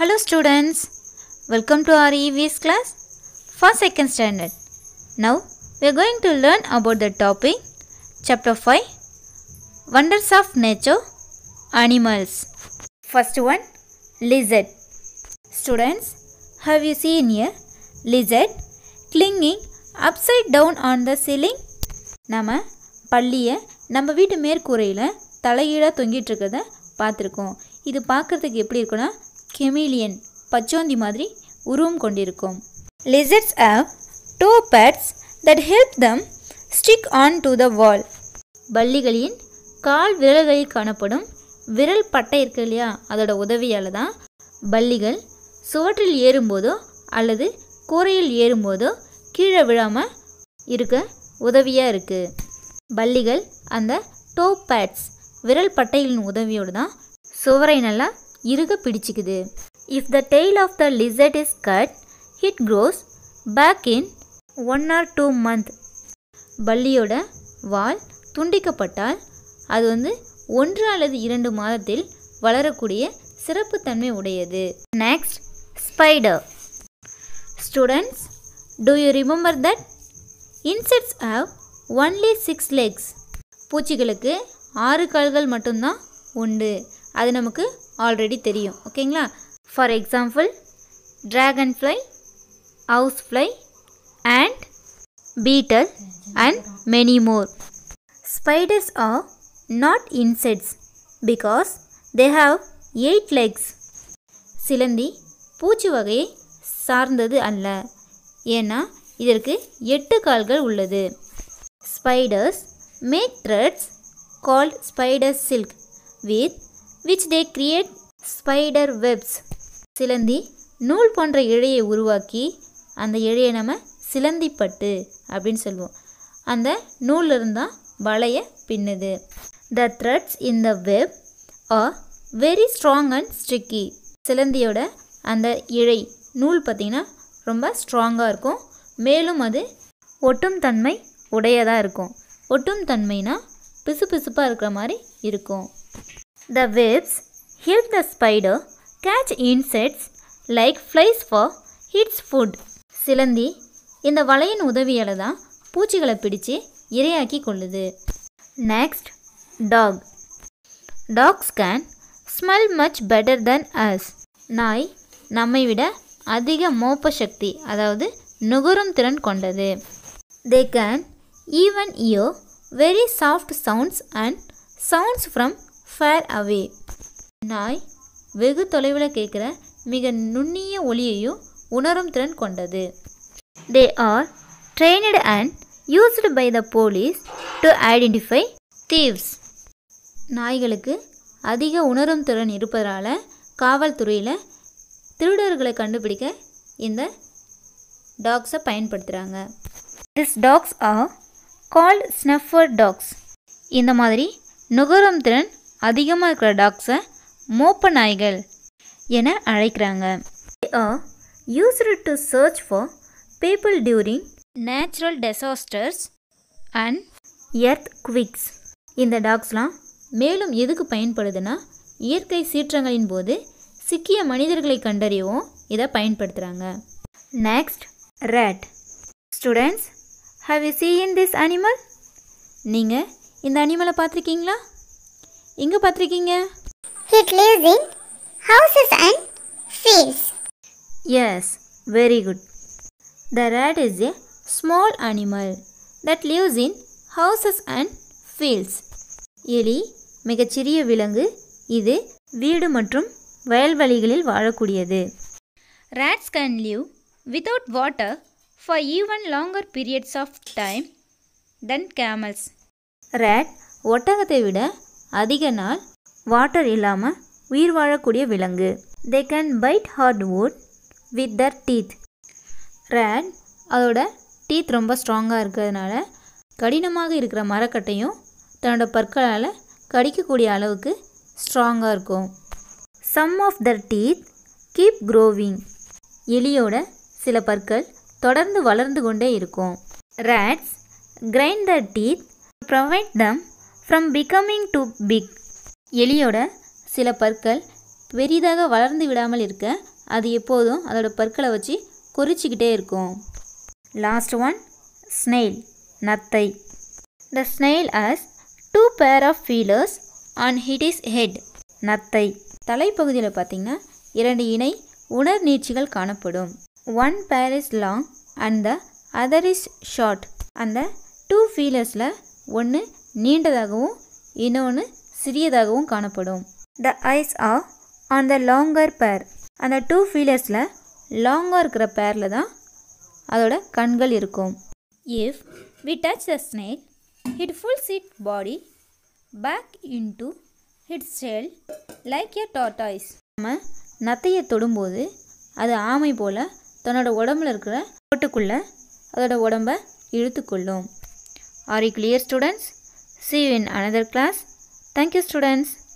Hello students, welcome to our EVS class for second standard. Now we are going to learn about the topic chapter 5 wonders of nature animals. First one lizard. Students have you seen a lizard clinging upside down on the ceiling? நம்ம பள்ளியை நம்ம வீட்டு மேற்கூரையில் தலையீடாக தொங்கிட்டு இருக்கிறத இது பார்க்கிறதுக்கு எப்படி இருக்குன்னா கெமிலியன் பச்சோந்தி மாதிரி உருவம் கொண்டிருக்கும் lizards have two pads that help them stick on to the wall பள்ளிகளின் கால் விரல்களில் காணப்படும் விரல் பட்டை இருக்கு இல்லையா அதோட உதவியால் தான் பள்ளிகள் சுவற்றில் ஏறும்போதோ அல்லது கூரையில் ஏறும்போதோ கீழே விழாமல் இருக்க உதவியாக இருக்குது பள்ளிகள் அந்த டோப் பேட்ஸ் விரல் பட்டைகளின் உதவியோடு தான் சுவரை நல்லா இறுக பிடிச்சிக்குது if the tail of the lizard is cut it grows back in one or two month பள்ளியோட வால் துண்டிக்கப்பட்டால் அது வந்து ஒன்று அல்லது இரண்டு மாதத்தில் வளரக்கூடிய சிறப்புத்தன்மை உடையது next spider students do you remember that insects have only six legs பூச்சிகளுக்கு ஆறு கால்கள் மட்டும்தான் உண்டு அது நமக்கு ஆல்ரெடி தெரியும் ஓகேங்களா for example dragon fly house fly and beetle and many more spiders are not insects because they have eight legs சிலந்தி பூச்சி வகையை சார்ந்தது அல்ல ஏன்னா இதற்கு எட்டு கால்கள் உள்ளது spiders make threads called spider silk with which they create spider webs சிலந்தி நூல் போன்ற இழையை உருவாக்கி அந்த இழையை நம்ம சிலந்திப்பட்டு அப்படின்னு சொல்லுவோம் அந்த நூல் இருந்தால் வலையை பின்னுது the threads in the web are very strong and sticky சிலந்தியோட அந்த இழை நூல் பார்த்திங்கன்னா ரொம்ப ஸ்ட்ராங்காக இருக்கும் மேலும் அது ஒட்டும் தன்மை உடையதாக இருக்கும் ஒட்டும் தன்மைனா பிசு இருக்கிற மாதிரி இருக்கும் The webs help the spider catch insects like flies for its food சிலந்தி இந்த வலையின் உதவியால் தான் பூச்சிகளை பிடிச்சு இரையாக்கி கொள்ளுது next dog dogs can smell much better than us நாய் நம்மை விட அதிக மோப்ப சக்தி அதாவது நுகரும் திறன் கொண்டது they can even hear very soft sounds and sounds from far away நாய் வெகு தொலைவில் கேட்குற மிக நுண்ணிய ஒளியையும் உணரும் திறன் கொண்டது they are trained and used by the police to identify thieves நாய்களுக்கு அதிக உணரும் திறன் இருப்பதால் காவல்துறையில் திருடர்களை கண்டுபிடிக்க இந்த டாக்ஸை பயன்படுத்துகிறாங்க this dogs are called sniffer dogs இந்த மாதிரி நுகரும் திறன் அதிகமாக இருக்கிற டாக்ஸை மோப்ப நாய்கள் என அழைக்கிறாங்க used to search for people during natural disasters and earthquakes இந்த டாக்ஸ்லாம் மேலும் எதுக்கு பயன்படுதுன்னா இயற்கை சீற்றங்களின் போது சிக்கிய மனிதர்களை கண்டறியவும் இதை பயன்படுத்துகிறாங்க next rat students have you in this animal நீங்கள் இந்த அனிமலை பார்த்துருக்கீங்களா எங்கே பாத்திருக்கீங்க It lives in houses and fields. Yes very good the rat is a small animal that lives in houses and fields. எலி மிகச்சிறிய விலங்கு இது வீடு மற்றும் வயல்வெளிகளில் வாழக்கூடியது rats can live without water for even longer periods of time then camels rat ஒட்டகத்தை விட அதிக நாள் வாட்டர் இல்லாமல் உயிர் வாழக்கூடிய விலங்கு தே can bite hard wood with their teeth rat அதோட டீத் ரொம்ப ஸ்ட்ராங்காக இருக்கிறதுனால கடினமாக இருக்கிற மரக்கட்டையும் தன்னோட பற்களால் கடிக்கக்கூடிய அளவுக்கு ஸ்ட்ராங்காக இருக்கும் some of their teeth keep growing எலியோட சில பற்கள் தொடர்ந்து வளர்ந்து கொண்டே இருக்கும் rats grind their teeth provide them from becoming too big எலியோட சில பற்கள் பெரிதாக வளர்ந்து விடாமல் இருக்க அது எப்போதும் அதோடய பற்களை வச்சு கொறிச்சிக்கிட்டே இருக்கும் லாஸ்ட் ஒன் ஸ்னெயில் நத்தை the snail has two pair of feelers on its is head நத்தை தலைப்பகுதியில் பார்த்திங்கன்னா இரண்டு இணை உணர் நீட்சிகள் காணப்படும் one pair is long and the other is short அந்த டூ ஃபீலர்ஸில் ஒன்று நீண்டதாகவும் இன்னொன்று சிறியதாகவும் காணப்படும் the eyes are on the longer pair அந்த டூ ஃபீலர்ஸில் லாங்காக இருக்கிற பேரில் தான் அதோட கண்கள் இருக்கும் if we touch the snake it pull சீட் body back in to its shell like a tortoise நம்ம நத்தையை தொடும்போது அது ஆமை போல் தன்னோட உடம்புல இருக்கிற போட்டுக்குள்ளே அதோட உடம்பை இழுத்துக்கொள்ளும் are you clear students See you in another class. Thank you students.